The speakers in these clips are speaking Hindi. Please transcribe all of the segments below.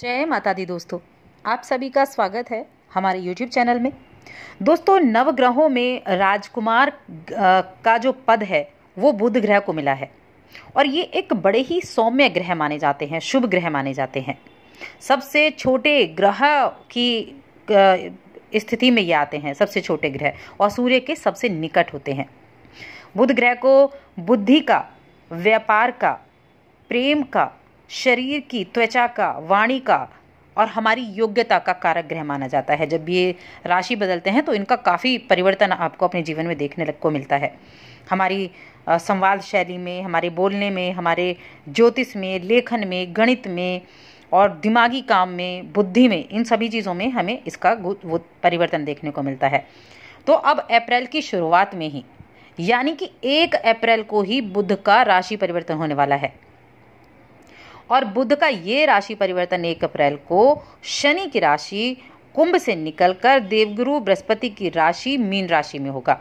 जय माता दी दोस्तों आप सभी का स्वागत है हमारे YouTube चैनल में दोस्तों नवग्रहों में राजकुमार का जो पद है वो बुध ग्रह को मिला है और ये एक बड़े ही सौम्य ग्रह माने जाते हैं शुभ ग्रह माने जाते हैं सबसे छोटे ग्रह की स्थिति में ये आते हैं सबसे छोटे ग्रह और सूर्य के सबसे निकट होते हैं बुध ग्रह को बुद्धि का व्यापार का प्रेम का शरीर की त्वचा का वाणी का और हमारी योग्यता का कारक ग्रह माना जाता है जब ये राशि बदलते हैं तो इनका काफ़ी परिवर्तन आपको अपने जीवन में देखने को मिलता है हमारी संवाद शैली में हमारे बोलने में हमारे ज्योतिष में लेखन में गणित में और दिमागी काम में बुद्धि में इन सभी चीज़ों में हमें इसका वो परिवर्तन देखने को मिलता है तो अब अप्रैल की शुरुआत में ही यानी कि एक अप्रैल को ही बुध का राशि परिवर्तन होने वाला है और बुध का ये राशि परिवर्तन एक अप्रैल को शनि की राशि कुंभ से निकलकर देवगुरु बृहस्पति की राशि मीन राशि में होगा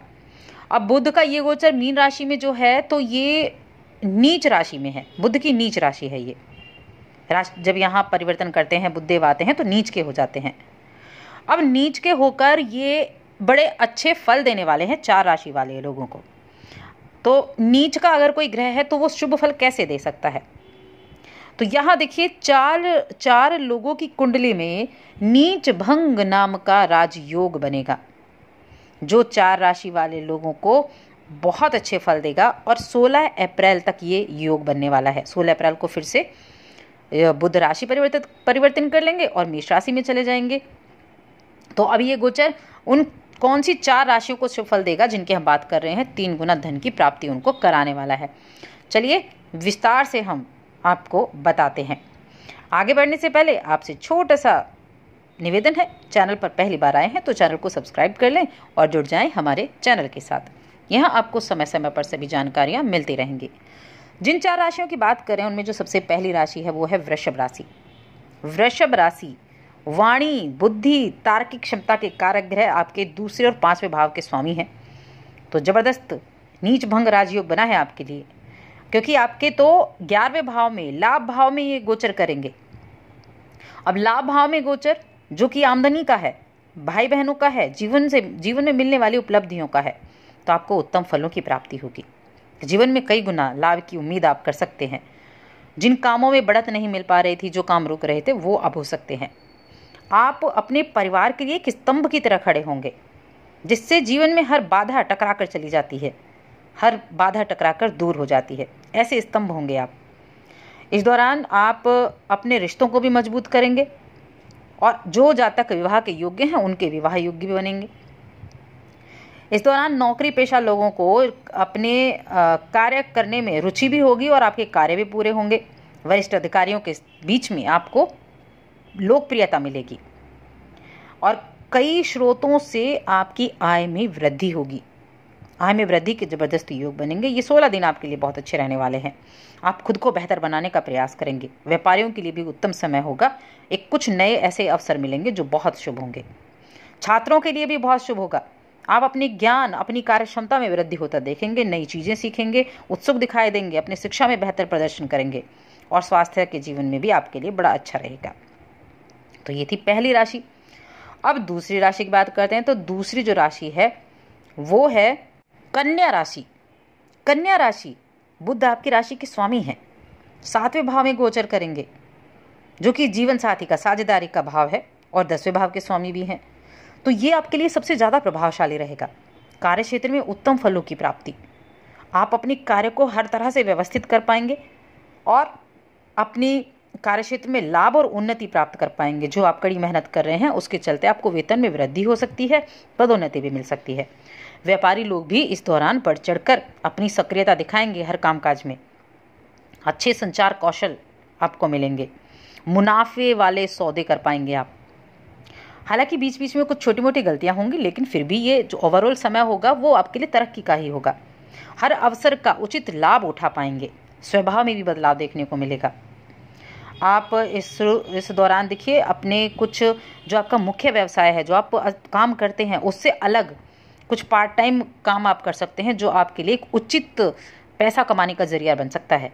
अब बुध का ये गोचर मीन राशि में जो है तो ये नीच राशि में है बुध की नीच राशि है ये राशि जब यहाँ परिवर्तन करते हैं बुध आते हैं तो नीच के हो जाते हैं अब नीच के होकर ये बड़े अच्छे फल देने वाले हैं चार राशि वाले लोगों को तो नीच का अगर कोई ग्रह है तो वो शुभ फल कैसे दे सकता है तो यहाँ देखिए चार चार लोगों की कुंडली में नीच भंग नाम का राजयोग बनेगा जो चार राशि वाले लोगों को बहुत अच्छे फल देगा और 16 अप्रैल तक ये योग बनने वाला है 16 अप्रैल को फिर से बुध राशि परिवर्तित परिवर्तन कर लेंगे और मेष राशि में चले जाएंगे तो अब ये गोचर उन कौन सी चार राशियों को फल देगा जिनके हम बात कर रहे हैं तीन गुना धन की प्राप्ति उनको कराने वाला है चलिए विस्तार से हम आपको बताते हैं आगे बढ़ने से पहले आपसे छोटा सा निवेदन है चैनल पर पहली बार आए हैं तो चैनल को सब्सक्राइब कर लें और जुड़ जाएं हमारे चैनल के साथ यहाँ आपको समय समय पर सभी जानकारियाँ मिलती रहेंगी जिन चार राशियों की बात करें उनमें जो सबसे पहली राशि है वो है वृषभ राशि वृषभ राशि वाणी बुद्धि तार्किक क्षमता के कारक ग्रह आपके दूसरे और पांचवें भाव के स्वामी हैं तो जबरदस्त नीच भंग राजयोग बना है आपके लिए क्योंकि आपके तो ग्यारहवें भाव में लाभ भाव में ये गोचर करेंगे अब लाभ भाव में गोचर जो कि आमदनी का है भाई बहनों का है जीवन से जीवन में मिलने वाली उपलब्धियों का है तो आपको उत्तम फलों की प्राप्ति होगी जीवन में कई गुना लाभ की उम्मीद आप कर सकते हैं जिन कामों में बढ़त नहीं मिल पा रही थी जो काम रुक रहे थे वो अब हो सकते हैं आप अपने परिवार के लिए एक स्तंभ की तरह खड़े होंगे जिससे जीवन में हर बाधा टकरा कर चली जाती है हर बाधा टकराकर दूर हो जाती है ऐसे स्तंभ होंगे आप इस दौरान आप अपने रिश्तों को भी मजबूत करेंगे और जो जातक विवाह के योग्य हैं उनके विवाह योग्य भी बनेंगे इस दौरान नौकरी पेशा लोगों को अपने कार्य करने में रुचि भी होगी और आपके कार्य भी पूरे होंगे वरिष्ठ अधिकारियों के बीच में आपको लोकप्रियता मिलेगी और कई स्रोतों से आपकी आय में वृद्धि होगी आय में वृद्धि के जबरदस्त योग बनेंगे ये सोलह दिन आपके लिए बहुत अच्छे रहने वाले हैं आप खुद को बेहतर बनाने का प्रयास करेंगे व्यापारियों के लिए भी उत्तम समय होगा एक कुछ नए ऐसे अवसर मिलेंगे जो बहुत शुभ होंगे छात्रों के लिए भी बहुत शुभ होगा आप अपने ज्ञान अपनी कार्य क्षमता में वृद्धि होता देखेंगे नई चीज़ें सीखेंगे उत्सुक दिखाई देंगे अपनी शिक्षा में बेहतर प्रदर्शन करेंगे और स्वास्थ्य के जीवन में भी आपके लिए बड़ा अच्छा रहेगा तो ये थी पहली राशि अब दूसरी राशि की बात करते हैं तो दूसरी जो राशि है वो है कन्या राशि कन्या राशि बुद्ध आपकी राशि के स्वामी हैं सातवें भाव में गोचर करेंगे जो कि जीवन साथी का साझेदारी का भाव है और दसवें भाव के स्वामी भी हैं तो ये आपके लिए सबसे ज़्यादा प्रभावशाली रहेगा कार्य क्षेत्र में उत्तम फलों की प्राप्ति आप अपने कार्य को हर तरह से व्यवस्थित कर पाएंगे और अपनी कार्य क्षेत्र में लाभ और उन्नति प्राप्त कर पाएंगे जो आप कड़ी मेहनत कर रहे हैं उसके चलते आपको वेतन में वृद्धि हो सकती है पदोन्नति भी मिल सकती है व्यापारी लोग भी इस दौरान बढ़ चढ़कर अपनी सक्रियता दिखाएंगे हर कामकाज में अच्छे संचार कौशल आपको मिलेंगे मुनाफे वाले सौदे कर पाएंगे आप हालांकि बीच बीच में कुछ छोटी मोटी गलतियां होंगी लेकिन फिर भी ये जो ओवरऑल समय होगा वो आपके लिए तरक्की का ही होगा हर अवसर का उचित लाभ उठा पाएंगे स्वभाव में भी बदलाव देखने को मिलेगा आप इस इस दौरान देखिए अपने कुछ जो आपका मुख्य व्यवसाय है जो आप काम करते हैं उससे अलग कुछ पार्ट टाइम काम आप कर सकते हैं जो आपके लिए एक उचित पैसा कमाने का जरिया बन सकता है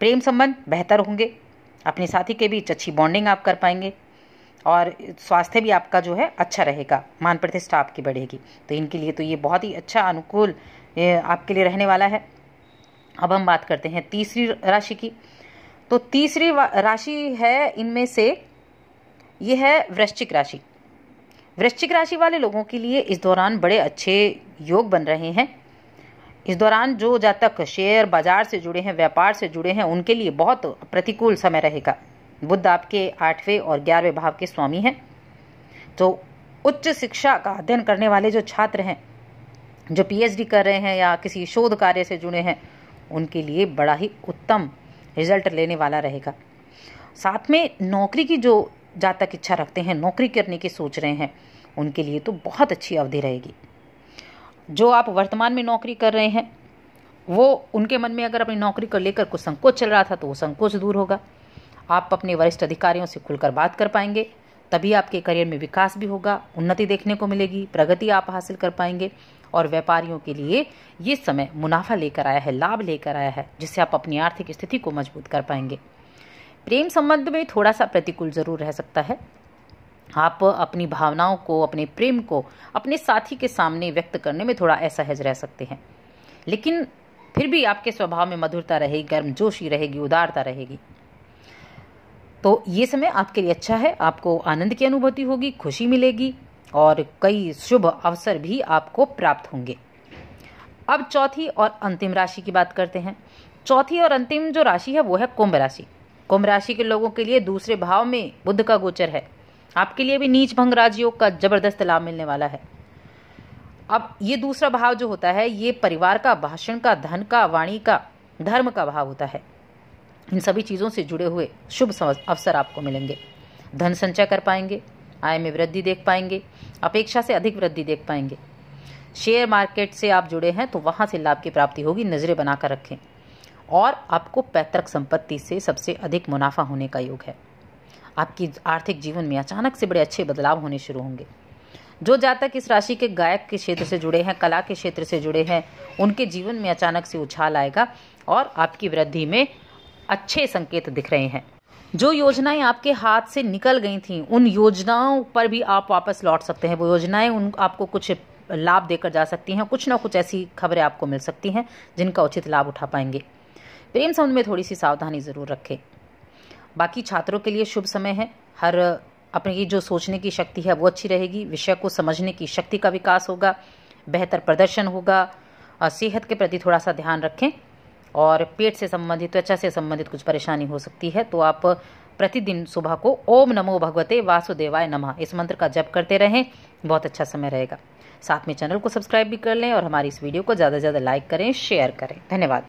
प्रेम संबंध बेहतर होंगे अपने साथी के बीच अच्छी बॉन्डिंग आप कर पाएंगे और स्वास्थ्य भी आपका जो है अच्छा रहेगा मान प्रतिष्ठा आपकी बढ़ेगी तो इनके लिए तो ये बहुत ही अच्छा अनुकूल आपके लिए रहने वाला है अब हम बात करते हैं तीसरी राशि की तो तीसरी राशि है इनमें से ये है वृश्चिक राशि वृश्चिक राशि वाले लोगों के लिए इस दौरान बड़े अच्छे योग बन रहे हैं इस दौरान जो जातक शेयर बाजार से जुड़े हैं व्यापार से जुड़े हैं उनके लिए बहुत प्रतिकूल समय रहेगा बुद्ध आपके आठवें और ग्यारहवें भाव के स्वामी हैं तो उच्च शिक्षा का अध्ययन करने वाले जो छात्र हैं जो पीएचडी कर रहे हैं या किसी शोध कार्य से जुड़े हैं उनके लिए बड़ा ही उत्तम रिजल्ट लेने वाला रहेगा साथ में नौकरी की जो जातक तक इच्छा रखते हैं नौकरी करने की सोच रहे हैं उनके लिए तो बहुत अच्छी अवधि रहेगी जो आप वर्तमान में नौकरी कर रहे हैं वो उनके मन में अगर अपनी नौकरी को लेकर कुछ संकोच चल रहा था तो वो संकोच दूर होगा आप अपने वरिष्ठ अधिकारियों से खुलकर बात कर पाएंगे तभी आपके करियर में विकास भी होगा उन्नति देखने को मिलेगी प्रगति आप हासिल कर पाएंगे और व्यापारियों के लिए ये समय मुनाफा लेकर आया है लाभ लेकर आया है जिससे आप अपनी आर्थिक स्थिति को मजबूत कर पाएंगे प्रेम संबंध में थोड़ा सा प्रतिकूल जरूर रह सकता है आप अपनी भावनाओं को अपने प्रेम को अपने साथी के सामने व्यक्त करने में थोड़ा असहज रह सकते हैं लेकिन फिर भी आपके स्वभाव में मधुरता रहेगी गर्मजोशी रहेगी उदारता रहेगी तो ये समय आपके लिए अच्छा है आपको आनंद की अनुभूति होगी खुशी मिलेगी और कई शुभ अवसर भी आपको प्राप्त होंगे अब चौथी और अंतिम राशि की बात करते हैं चौथी और अंतिम जो राशि है वो है कुंभ राशि कुंभ राशि के लोगों के लिए दूसरे भाव में बुद्ध का गोचर है आपके लिए भी नीच भंग राजयोग का जबरदस्त लाभ मिलने वाला है अब ये दूसरा भाव जो होता है ये परिवार का भाषण का धन का वाणी का धर्म का भाव होता है इन सभी चीज़ों से जुड़े हुए शुभ अवसर आपको मिलेंगे धन संचय कर पाएंगे आय में वृद्धि देख पाएंगे अपेक्षा से अधिक वृद्धि देख पाएंगे शेयर मार्केट से आप जुड़े हैं तो वहाँ से लाभ की प्राप्ति होगी नज़रें बनाकर रखें और आपको पैतृक संपत्ति से सबसे अधिक मुनाफा होने का योग है आपकी आर्थिक जीवन में अचानक से बड़े अच्छे बदलाव होने शुरू होंगे जो जातक इस राशि के गायक के क्षेत्र से जुड़े हैं कला के क्षेत्र से जुड़े हैं उनके जीवन में अचानक से उछाल आएगा और आपकी वृद्धि में अच्छे संकेत दिख रहे हैं जो योजनाएं आपके हाथ से निकल गई थी उन योजनाओं पर भी आप वापस लौट सकते हैं वो योजनाएं उन आपको कुछ लाभ देकर जा सकती हैं कुछ ना कुछ ऐसी खबरें आपको मिल सकती हैं जिनका उचित लाभ उठा पाएंगे प्रेम तो संबंध में थोड़ी सी सावधानी ज़रूर रखें बाकी छात्रों के लिए शुभ समय है हर अपनी जो सोचने की शक्ति है वो अच्छी रहेगी विषय को समझने की शक्ति का विकास होगा बेहतर प्रदर्शन होगा और सेहत के प्रति थोड़ा सा ध्यान रखें और पेट से संबंधित त्वचा से संबंधित कुछ परेशानी हो सकती है तो आप प्रतिदिन सुबह को ओम नमो भगवते वासुदेवाय नमः इस मंत्र का जप करते रहें बहुत अच्छा समय रहेगा साथ में चैनल को सब्सक्राइब भी कर लें और हमारी इस वीडियो को ज़्यादा से ज़्यादा लाइक करें शेयर करें धन्यवाद